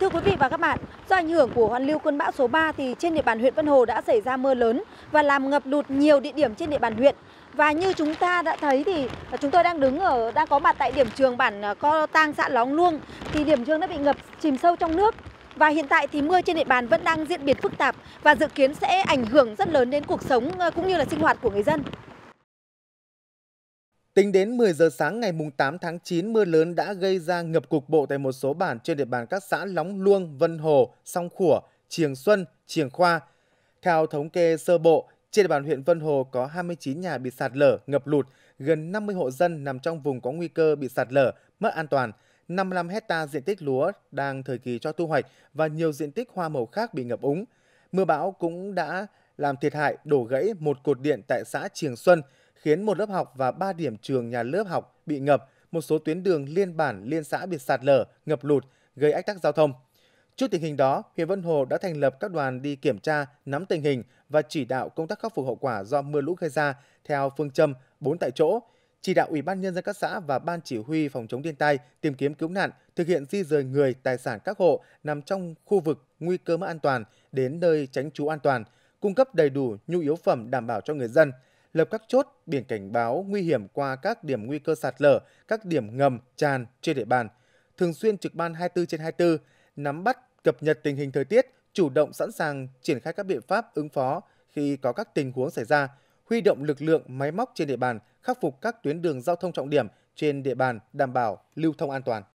Thưa quý vị và các bạn, do ảnh hưởng của hoàn lưu cơn bão số 3 thì trên địa bàn huyện Vân Hồ đã xảy ra mưa lớn và làm ngập lụt nhiều địa điểm trên địa bàn huyện. Và như chúng ta đã thấy thì chúng tôi đang đứng ở đang có mặt tại điểm trường bản Co à, Tang xã Lóng Luông thì điểm trường đã bị ngập chìm sâu trong nước. Và hiện tại thì mưa trên địa bàn vẫn đang diễn biến phức tạp và dự kiến sẽ ảnh hưởng rất lớn đến cuộc sống à, cũng như là sinh hoạt của người dân. Tính đến 10 giờ sáng ngày 8 tháng 9, mưa lớn đã gây ra ngập cục bộ tại một số bản trên địa bàn các xã Lóng Luông, Vân Hồ, Song Khủa, Triềng Xuân, Triềng Khoa. Theo thống kê sơ bộ, trên địa bàn huyện Vân Hồ có 29 nhà bị sạt lở, ngập lụt, gần 50 hộ dân nằm trong vùng có nguy cơ bị sạt lở, mất an toàn, 55 hecta diện tích lúa đang thời kỳ cho thu hoạch và nhiều diện tích hoa màu khác bị ngập úng. Mưa bão cũng đã làm thiệt hại đổ gãy một cột điện tại xã Triềng Xuân, khiến một lớp học và ba điểm trường nhà lớp học bị ngập, một số tuyến đường liên bản, liên xã bị sạt lở, ngập lụt, gây ách tắc giao thông. Trước tình hình đó, huyện Vân Hồ đã thành lập các đoàn đi kiểm tra, nắm tình hình và chỉ đạo công tác khắc phục hậu quả do mưa lũ gây ra theo phương châm 4 tại chỗ, chỉ đạo Ủy ban nhân dân các xã và Ban chỉ huy phòng chống thiên tai, tìm kiếm cứu nạn thực hiện di rời người, tài sản các hộ nằm trong khu vực nguy cơ mất an toàn đến nơi tránh trú an toàn, cung cấp đầy đủ nhu yếu phẩm đảm bảo cho người dân – lập các chốt, biển cảnh báo nguy hiểm qua các điểm nguy cơ sạt lở, các điểm ngầm, tràn trên địa bàn, thường xuyên trực ban 24 trên 24, nắm bắt, cập nhật tình hình thời tiết, chủ động sẵn sàng triển khai các biện pháp ứng phó khi có các tình huống xảy ra, huy động lực lượng máy móc trên địa bàn khắc phục các tuyến đường giao thông trọng điểm trên địa bàn đảm bảo lưu thông an toàn.